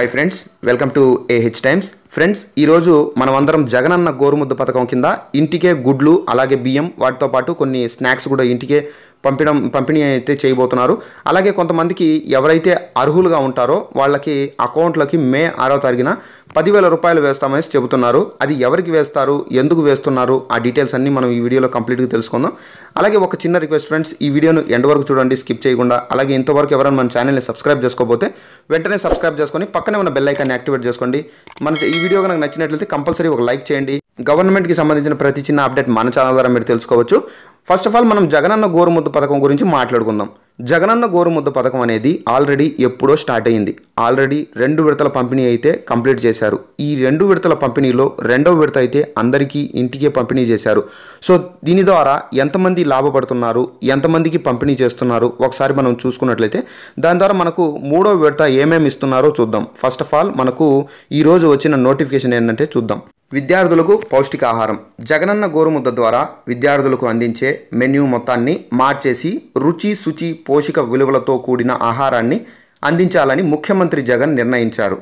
hi friends welcome to A H Times friends ఈరోజు మనమందరం జగనన్న గోరుముద్ద పథకం కింద ఇంటికే గుడ్లు అలాగే బియ్యం వాటితో పాటు కొన్ని స్నాక్స్ కూడా ఇంటికే పంపడం పంపిణీ అయితే చేయబోతున్నారు అలాగే కొంతమందికి ఎవరైతే అర్హులుగా ఉంటారో వాళ్ళకి అకౌంట్లకి మే ఆరో తారీఖున పదివేల రూపాయలు వేస్తామని చెబుతున్నారు అది ఎవరికి వేస్తారు ఎందుకు వేస్తున్నారు ఆ డీటెయిల్స్ అన్నీ మనం ఈ వీడియోలో కంప్లీట్గా తెలుసుకుందాం అలాగే ఒక చిన్న రిక్వెస్ట్ ఫ్రెండ్స్ ఈ వీడియోను ఎండ్ వరకు చూడండి స్కిప్ చేయకుండా అలాగే ఇంతవరకు ఎవరైనా మన ఛానల్ని సబ్స్క్రైబ్ చేసుకోకపోతే వెంటనే సబ్స్క్రైబ్ చేసుకొని పక్కనే ఉన్న బెల్ ఐకాన్ని యాక్టివేట్ చేసుకోండి మన ఈ వీడియో కనుక నచ్చినట్లయితే కంపల్సరీ ఒక లైక్ చేయండి గవర్నమెంట్కి సంబంధించిన ప్రతి చిన్న అప్డేట్ మన ఛానల్ ద్వారా మీరు తెలుసుకోవచ్చు ఫస్ట్ ఆఫ్ ఆల్ మనం జగనన్న గోరుముద్దు పథకం గురించి మాట్లాడుకుందాం జగనన్న గోరుముద్దు పథకం అనేది ఆల్రెడీ ఎప్పుడో స్టార్ట్ అయింది ఆల్రెడీ రెండు విడతల పంపిణీ అయితే కంప్లీట్ చేశారు ఈ రెండు విడతల పంపిణీలో రెండవ విడత అయితే అందరికీ ఇంటికే పంపిణీ చేశారు సో దీని ద్వారా ఎంతమంది లాభపడుతున్నారు ఎంతమందికి పంపిణీ చేస్తున్నారు ఒకసారి మనం చూసుకున్నట్లయితే దాని ద్వారా మనకు మూడో విడత ఏమేమి ఇస్తున్నారో చూద్దాం ఫస్ట్ ఆఫ్ ఆల్ మనకు ఈరోజు వచ్చిన నోటిఫికేషన్ ఏంటంటే చూద్దాం విద్యార్థులకు పౌష్టికాహారం జగనన్న గోరుముద్ద ద్వారా విద్యార్థులకు అందించే మెన్యూ మొత్తాన్ని మార్చేసి రుచి శుచి పోషక విలువలతో కూడిన ఆహారాన్ని అందించాలని ముఖ్యమంత్రి జగన్ నిర్ణయించారు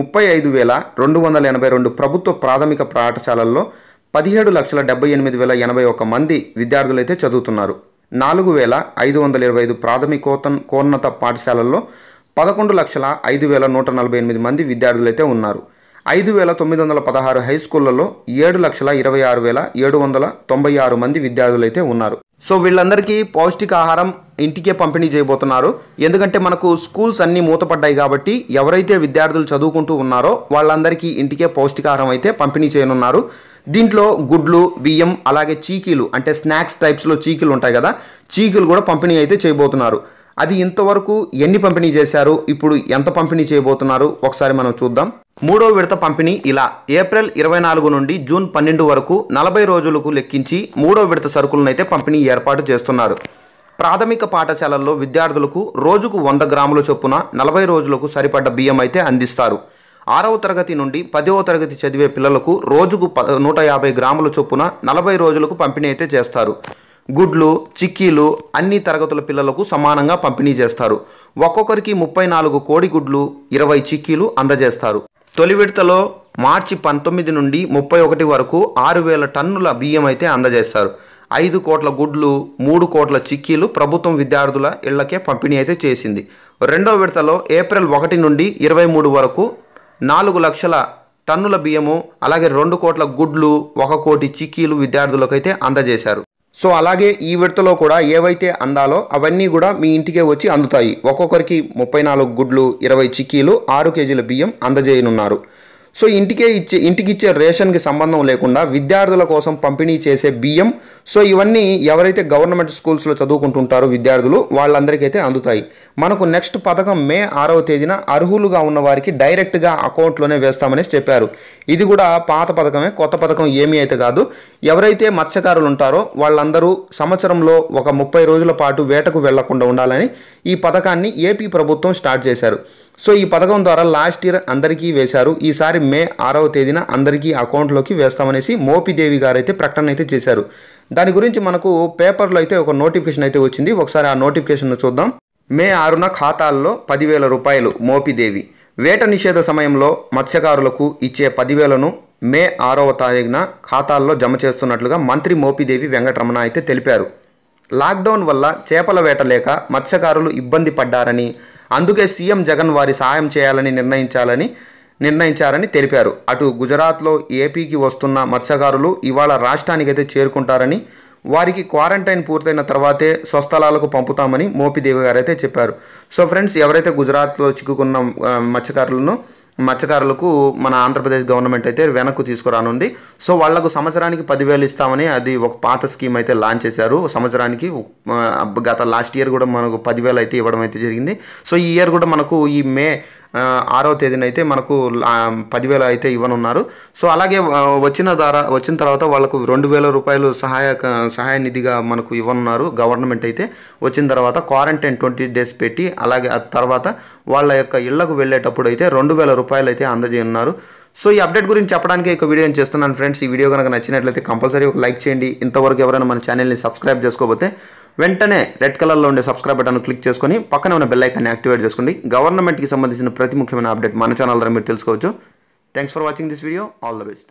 ముప్పై ఐదు వేల రెండు వందల ఎనభై రెండు ప్రభుత్వ ప్రాథమిక పాఠశాలల్లో పదిహేడు లక్షల డెబ్బై ఎనిమిది వేల ఎనభై ఒక మంది విద్యార్థులైతే చదువుతున్నారు నాలుగు వేల ఐదు వందల ఇరవై ఐదు ప్రాథమికోత కోన్నత పాఠశాలల్లో పదకొండు లక్షల ఐదు వేల నూట నలభై ఎనిమిది మంది విద్యార్థులైతే ఉన్నారు ఐదు వేల తొమ్మిది వందల పదహారు హై స్కూళ్లలో ఏడు లక్షల ఇరవై ఆరు వేల ఏడు వందల తొంభై ఆరు మంది విద్యార్థులు అయితే ఉన్నారు సో వీళ్ళందరికీ పౌష్టికాహారం ఇంటికే పంపిణీ చేయబోతున్నారు ఎందుకంటే మనకు స్కూల్స్ అన్నీ మూతపడ్డాయి కాబట్టి ఎవరైతే విద్యార్థులు చదువుకుంటూ ఉన్నారో వాళ్ళందరికీ ఇంటికే పౌష్టికాహారం అయితే పంపిణీ చేయనున్నారు దీంట్లో గుడ్లు బియ్యం అలాగే చీకీలు అంటే స్నాక్స్ టైప్స్లో చీకీలు ఉంటాయి కదా చీకీలు కూడా పంపిణీ అయితే చేయబోతున్నారు అది ఇంతవరకు ఎన్ని పంపిణీ చేశారు ఇప్పుడు ఎంత పంపిణీ చేయబోతున్నారు ఒకసారి మనం చూద్దాం మూడో విడత పంపిణీ ఇలా ఏప్రిల్ ఇరవై నాలుగు నుండి జూన్ పన్నెండు వరకు నలభై రోజులకు లెక్కించి మూడో విడత సరుకులనైతే పంపిణీ ఏర్పాటు చేస్తున్నారు ప్రాథమిక పాఠశాలల్లో విద్యార్థులకు రోజుకు వంద గ్రాముల చొప్పున నలభై రోజులకు సరిపడ్డ బియ్యం అయితే అందిస్తారు ఆరవ తరగతి నుండి పదవ తరగతి చదివే పిల్లలకు రోజుకు ప నూట యాభై గ్రాముల చొప్పున నలభై రోజులకు పంపిణీ అయితే చేస్తారు గుడ్లు చిక్కీలు అన్ని తరగతుల పిల్లలకు సమానంగా పంపిణీ చేస్తారు ఒక్కొక్కరికి ముప్పై నాలుగు కోడి గుడ్లు ఇరవై చిక్కీలు అందజేస్తారు తొలి విడతలో మార్చి పంతొమ్మిది నుండి ముప్పై ఒకటి వరకు ఆరు వేల టన్నుల బియ్యం అయితే అందజేస్తారు ఐదు కోట్ల గుడ్లు మూడు కోట్ల చిక్కీలు ప్రభుత్వం విద్యార్థుల ఇళ్లకే పంపిణీ అయితే చేసింది రెండో విడతలో ఏప్రిల్ ఒకటి నుండి ఇరవై మూడు వరకు నాలుగు లక్షల టన్నుల బియ్యము అలాగే రెండు కోట్ల గుడ్లు ఒక కోటి చిక్కీలు విద్యార్థులకైతే అందజేశారు సో అలాగే ఈ విడతలో కూడా ఏవైతే అందాలో అవన్నీ కూడా మీ ఇంటికే వచ్చి అందుతాయి ఒక్కొక్కరికి ముప్పై నాలుగు గుడ్లు ఇరవై చిక్కీలు ఆరు కేజీల బియ్యం అందజేయనున్నారు సో ఇంటికే ఇచ్చే ఇంటికి ఇచ్చే రేషన్కి సంబంధం లేకుండా విద్యార్థుల కోసం పంపిణీ చేసే బియ్యం సో ఇవన్నీ ఎవరైతే గవర్నమెంట్ స్కూల్స్లో చదువుకుంటుంటారో విద్యార్థులు వాళ్ళందరికైతే అందుతాయి మనకు నెక్స్ట్ పథకం మే ఆరవ తేదీన అర్హులుగా ఉన్న వారికి డైరెక్ట్గా అకౌంట్లోనే వేస్తామని చెప్పారు ఇది కూడా పాత పథకమే కొత్త పథకం ఏమీ అయితే కాదు ఎవరైతే మత్స్యకారులు ఉంటారో వాళ్ళందరూ సంవత్సరంలో ఒక ముప్పై రోజుల పాటు వేటకు వెళ్లకుండా ఉండాలని ఈ పథకాన్ని ఏపీ ప్రభుత్వం స్టార్ట్ చేశారు సో ఈ పథకం ద్వారా లాస్ట్ ఇయర్ అందరికీ వేశారు ఈసారి మే ఆరవ తేదీన అందరికీ అకౌంట్లోకి వేస్తామనేసి మోపిదేవి గారు అయితే ప్రకటన అయితే చేశారు దాని గురించి మనకు పేపర్లో అయితే ఒక నోటిఫికేషన్ అయితే వచ్చింది ఒకసారి ఆ నోటిఫికేషన్ చూద్దాం మే ఆరున ఖాతాల్లో పదివేల రూపాయలు మోపిదేవి వేట నిషేధ సమయంలో మత్స్యకారులకు ఇచ్చే పదివేలను మే ఆరవ తారీఖున ఖాతాల్లో జమ చేస్తున్నట్లుగా మంత్రి మోపిదేవి వెంకటరమణ అయితే తెలిపారు లాక్డౌన్ వల్ల చేపల వేట లేక మత్స్యకారులు ఇబ్బంది పడ్డారని అందుకే సీఎం జగన్ వారి సాయం చేయాలని నిర్ణయించాలని నిర్ణయించారని తెలిపారు అటు గుజరాత్లో ఏపీకి వస్తున్న మత్స్యకారులు ఇవాళ రాష్ట్రానికైతే చేరుకుంటారని వారికి క్వారంటైన్ పూర్తయిన తర్వాతే స్వస్థలాలకు పంపుతామని మోపిదేవి గారు అయితే చెప్పారు సో ఫ్రెండ్స్ ఎవరైతే గుజరాత్లో చిక్కుకున్న మత్స్యకారులను మత్స్యకారులకు మన ఆంధ్రప్రదేశ్ గవర్నమెంట్ అయితే వెనక్కు తీసుకురానుంది సో వాళ్లకు సంవత్సరానికి పదివేలు ఇస్తామని అది ఒక పాత స్కీమ్ అయితే లాంచ్ చేశారు సంవత్సరానికి గత లాస్ట్ ఇయర్ కూడా మనకు పదివేలు అయితే ఇవ్వడం అయితే జరిగింది సో ఈ ఇయర్ కూడా మనకు ఈ మే ఆరో తేదీనైతే అయితే మనకు పదివేల అయితే ఇవ్వనున్నారు సో అలాగే వచ్చిన ద్వారా వచ్చిన తర్వాత వాళ్ళకు రెండు వేల రూపాయలు సహాయ సహాయ నిధిగా మనకు ఇవ్వనున్నారు గవర్నమెంట్ అయితే వచ్చిన తర్వాత క్వారంటైన్ ట్వంటీ డేస్ పెట్టి అలాగే తర్వాత వాళ్ళ యొక్క ఇళ్లకు వెళ్ళేటప్పుడు అయితే రెండు వేల రూపాయలు అయితే అందజేయనున్నారు సో ఈ అప్డేట్ గురించి చెప్పడానికి ఒక వీడియో నేను చేస్తున్నాను ఫ్రెండ్స్ ఈ వీడియో కనుక నచ్చినట్లయితే కంపల్సరీ ఒక లైక్ చేయండి ఇంతవరకు ఎవరైనా మన ఛానల్ని సబ్స్క్రైబ్ చేసుకోకపోతే వెంటనే రెడ్ కలర్లో ఉండే సబ్స్క్రైబ్ బటన్ క్లిక్ చేసుకొని పక్కన ఉన్న బెల్లైకాన్ని యాక్టివేట్ చేసుకోండి గవర్నమెంట్కి సంబంధించిన ప్రతి ముఖ్యమైన అప్డేట్ మన ఛానల్ ద్వారా మీరు తెలుసుకోవచ్చు thanks for watching this video all the best